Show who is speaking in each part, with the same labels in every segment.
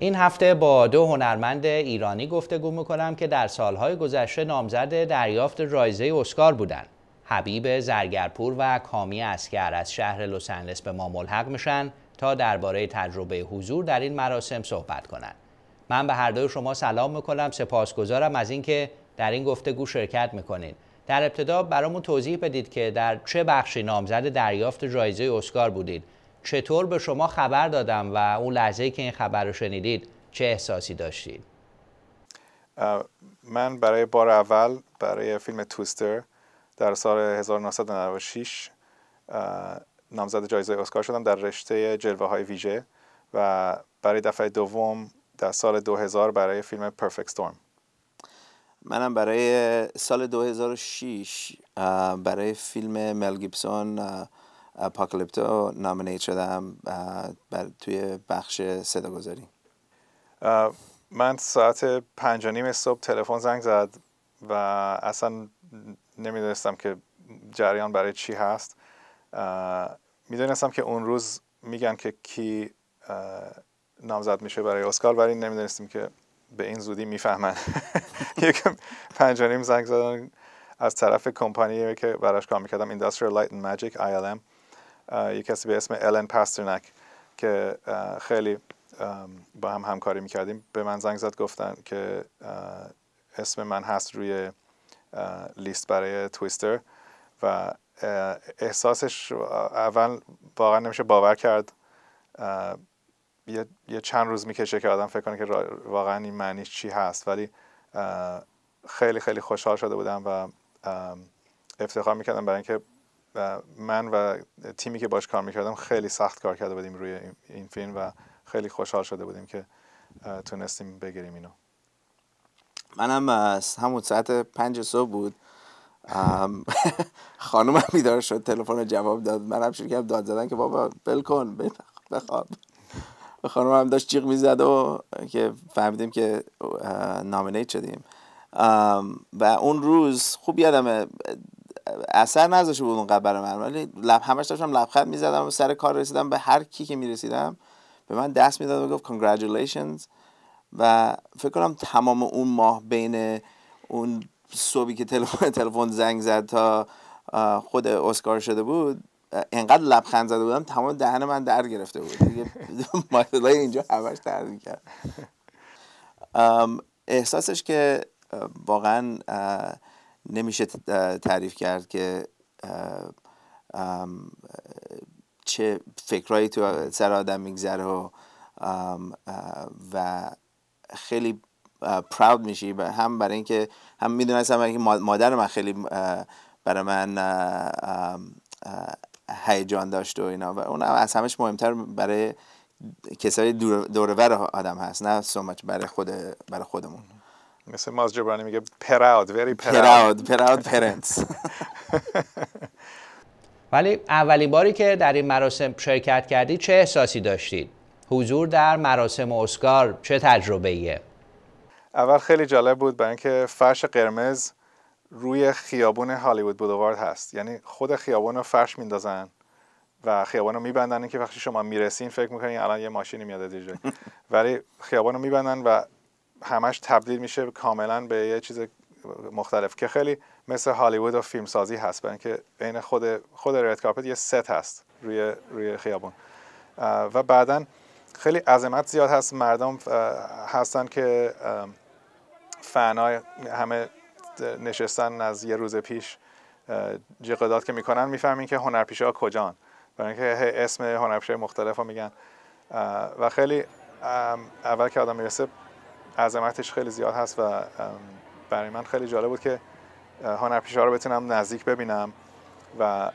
Speaker 1: این هفته با دو هنرمند ایرانی گفتگو میکنم که در سالهای گذشته نامزد دریافت رایزه اسکار بودند. حبیب زرگرپور و کامی اسکر از شهر لس آنجلس به ما ملحق میشن تا درباره تجربه حضور در این مراسم صحبت کنند. من به هر دوی شما سلام میکنم سپاسگزارم از اینکه در این گفتگو شرکت میکنین. در ابتدا برامون توضیح بدید که در چه بخشی نامزد دریافت جایزه اسکار بودید چطور به شما خبر دادم و اون لحظه که این خبر رو شنیدید چه احساسی داشتید
Speaker 2: من برای بار اول برای فیلم توستر در سال 1996 نامزد جایزه اسکار شدم در رشته جلوه های ویژه و برای دفعه دوم در سال 2000 برای فیلم پرفکت ستورم منم
Speaker 3: برای سال 2006 برای فیلم مل گیبسون اپاکلیپتو نامینیت شدم بر توی بخش صداگذاری
Speaker 2: من ساعت پنج و نیم صبح تلفن زنگ زد و اصلا نمیدونستم که جریان برای چی هست میدونستم که اون روز میگن که کی نامزد میشه برای اسکار ولی نمیدونستیم که به این زودی میفهمن یک پنج نیم زنگ زدن از طرف کمپانی که براش کار میکردم Industrial Light and Magic ILM یک کسی به اسم الن پاسترنک که خیلی با هم همکاری میکردیم به من زنگ زد گفتن که اسم من هست روی لیست برای تویستر و احساسش اول واقعا نمیشه باور کرد یه،, چند روز میکشه که آدم فکر کنه که واقعا این معنی چی هست ولی خیلی خیلی خوشحال شده بودم و افتخار میکردم برای اینکه و من و تیمی که باش کار میکردم خیلی سخت کار کرده بودیم روی این فیلم و خیلی خوشحال شده
Speaker 3: بودیم که تونستیم بگیریم اینو منم از همون ساعت پنج صبح بود خانومم بیدار شد تلفن جواب داد منم شروع داد زدن که بابا بل کن بخواب خانومم هم داشت جیغ میزد و که فهمیدیم که نامینیت شدیم و اون روز خوب یادمه اثر نذاشه بود اونقدر برای من ولی لب همش داشتم لبخند میزدم و سر کار رسیدم به هر کی که میرسیدم به من دست میداد و گفت congratulations و فکر کنم تمام اون ماه بین اون صبحی که تلفن تلفن زنگ زد تا خود اسکار شده بود انقدر لبخند زده بودم تمام دهن من در گرفته بود دیگه اینجا همش درد میکرد احساسش که واقعا نمیشه تعریف کرد که چه فکرایی تو سر آدم میگذره و و خیلی پراود میشی و هم برای اینکه هم میدونستم که مادر من خیلی برای من هیجان داشت و اینا و اون از همش مهمتر برای کسای دورور آدم هست نه سو برای خود برای خودمون
Speaker 2: مثل ماز جبرانی میگه پراود وری پراود
Speaker 3: پراود پرنس
Speaker 1: ولی اولین باری که در این مراسم شرکت کردی چه احساسی داشتید حضور در مراسم اسکار چه تجربه ایه
Speaker 2: اول خیلی جالب بود برای اینکه فرش قرمز روی خیابون هالیوود بودوارد هست یعنی خود خیابون رو فرش میندازن و خیابان رو میبندن که وقتی شما میرسین فکر میکنین الان یه ماشینی میاد دیجا ولی خیابان رو میبندن و همش تبدیل میشه کاملا به یه چیز مختلف که خیلی مثل هالیوود و فیلمسازی هست برای اینکه عین خود خود رد کارپت یه ست هست روی روی خیابون و بعدا خیلی عظمت زیاد هست مردم هستن که فنای همه نشستن از یه روز پیش جقدات که میکنن میفهمین که هنرپیشه ها کجان برای اینکه اسم هنرپیشه مختلف ها میگن و خیلی اول که آدم میرسه عظمتش خیلی زیاد هست و برای من خیلی جالب بود که هنرپیشه رو بتونم نزدیک ببینم و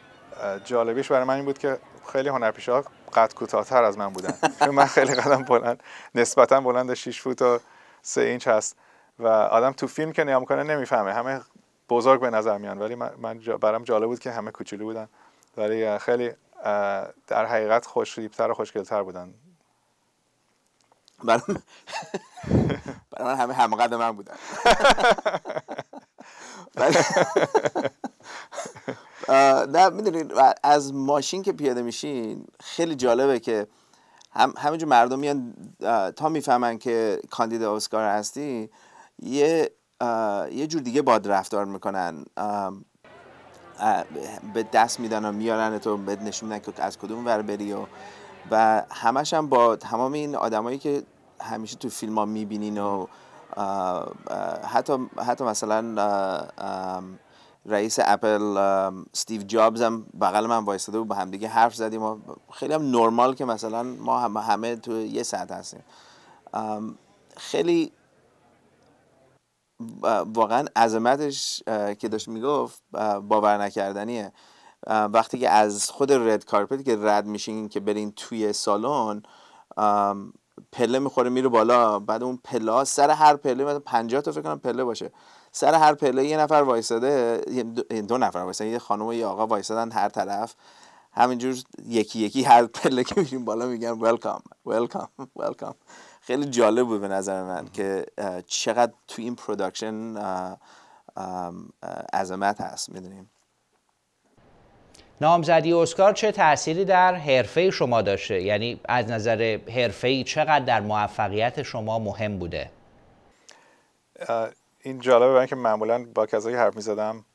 Speaker 2: جالبیش برای من این بود که خیلی هنرپیشه ها قد کوتاهتر از من بودن چون من خیلی قدم بلند نسبتا بلند 6 فوت و 3 اینچ هست و آدم تو فیلم که نگاه میکنه نمیفهمه همه بزرگ به نظر میان ولی من برام جالب بود که همه کوچولو بودن ولی خیلی در حقیقت خوشریبتر و خوشگلتر بودن
Speaker 3: برای من همه هم قدم من بودن نه میدونین از ماشین که پیاده میشین خیلی جالبه که هم همینجور مردم میان تا میفهمن که کاندید اسکار هستی یه یه جور دیگه باد رفتار میکنن به دست میدن و میارن تو به نشون که از کدوم ور بری و و همش هم با تمام این آدمایی که همیشه تو فیلم ها میبینین و حتی, حتی مثلا رئیس اپل استیو جابز هم بغل من وایستاده بود با همدیگه حرف زدیم و خیلی هم نرمال که مثلا ما همه تو یه ساعت هستیم خیلی واقعا عظمتش که داشت میگفت باور نکردنیه وقتی که از خود رد کارپت که رد میشین که برین توی سالن پله میخوره میره بالا بعد اون پله سر هر پله مثلا 50 تا فکر کنم پله باشه سر هر پله یه نفر وایساده دو نفر وایساده یه خانم و یه آقا وایسادن هر طرف همینجور یکی یکی هر پله که میریم بالا میگن ولکام ولکام ولکام خیلی جالب بود به نظر من که چقدر تو این پروداکشن عظمت هست میدونیم
Speaker 1: نامزدی اسکار چه تأثیری در حرفه شما داشته یعنی از نظر حرفه چقدر در موفقیت شما مهم بوده
Speaker 2: این جالبه برای که معمولا با کسایی حرف می زدم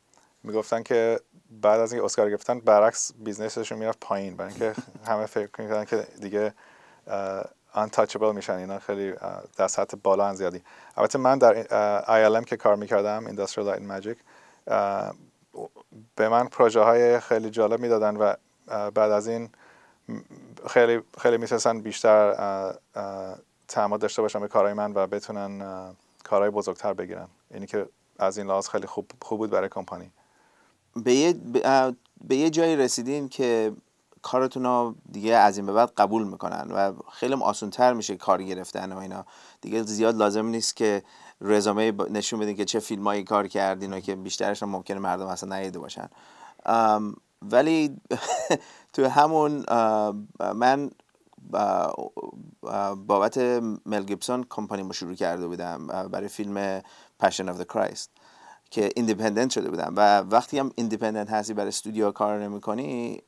Speaker 2: میگفتن که بعد از اینکه اسکار گرفتن برعکس بیزنسشون میرفت پایین برای اینکه همه فکر میکنن که دیگه untouchable میشن اینا خیلی در سطح بالا ان زیادی البته من در ILM که کار میکردم Industrial Light and Magic به من پروژه های خیلی جالب میدادن و بعد از این خیلی خیلی میتونستن بیشتر تعمد داشته باشن به کارهای من و بتونن کارهای بزرگتر بگیرن اینی که از این لحاظ خیلی
Speaker 3: خوب, خوب بود برای کمپانی به یه, به یه جایی رسیدیم که کارتون ها دیگه از این به بعد قبول میکنن و خیلی آسونتر میشه کار گرفتن و اینا دیگه زیاد لازم نیست که رزومه نشون بدین که چه فیلمایی کار کردین و که بیشترش هم ممکنه مردم اصلا نیده باشن ولی تو همون من بابت مل گیبسون کمپانی شروع کرده بودم برای فیلم پشن آف the کرایست که ایندیپندنت شده بودم و وقتی هم ایندیپندنت هستی برای استودیو کار نمیکنی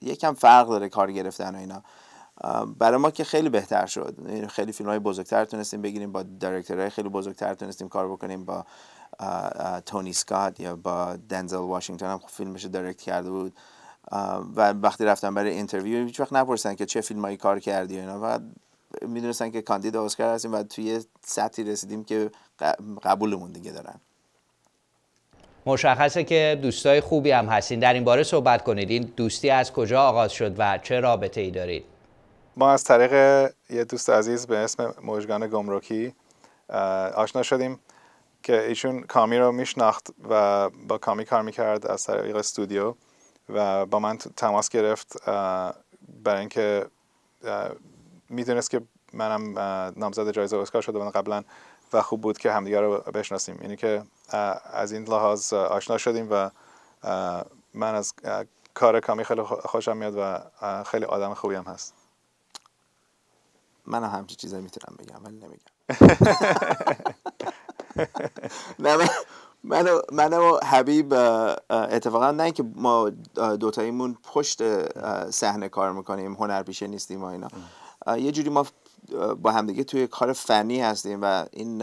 Speaker 3: یکم فرق داره کار گرفتن و اینا برای ما که خیلی بهتر شد یعنی خیلی فیلم های بزرگتر تونستیم بگیریم با های خیلی بزرگتر تونستیم کار بکنیم با تونی سکات یا با دنزل واشنگتن هم فیلمش دایرکت کرده بود و وقتی رفتم برای اینترویو هیچ وقت نپرسن که چه هایی کار کردی اینا و میدونستن که کاندید اسکار هستیم و توی سطحی رسیدیم که قبولمون دیگه دارن
Speaker 1: مشخصه که دوستای خوبی هم هستین در این باره صحبت کنید این دوستی از کجا آغاز شد و چه رابطه ای دارید
Speaker 2: ما از طریق یه دوست عزیز به اسم موجگان گمرکی آشنا شدیم که ایشون کامی رو میشناخت و با کامی کار میکرد از طریق استودیو و با من تماس گرفت برای اینکه میدونست که منم نامزد جایزه اسکار شده بودم قبلا و خوب بود که همدیگه رو بشناسیم اینی که از این لحاظ آشنا شدیم و من از کار کامی خیلی خوشم میاد و خیلی آدم خوبی هم هست من همچی چیزایی
Speaker 3: میتونم بگم ولی نمیگم نه من منو من حبیب اتفاقا نه اینکه ما دوتاییمون پشت صحنه کار میکنیم هنرپیشه نیستیم و اینا یه جوری ما با همدیگه توی کار فنی هستیم و این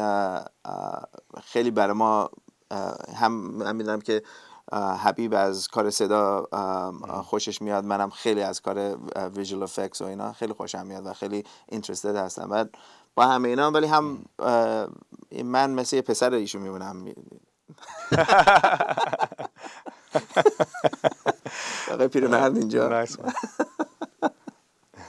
Speaker 3: خیلی برای ما هم میدونم که حبیب از کار صدا خوشش میاد منم خیلی از کار ویژوال افکس و اینا خیلی خوشم میاد و خیلی اینترستد هستم و با همه اینا ولی هم من مثل پسر ایشون میمونم آقای پیرمرد اینجا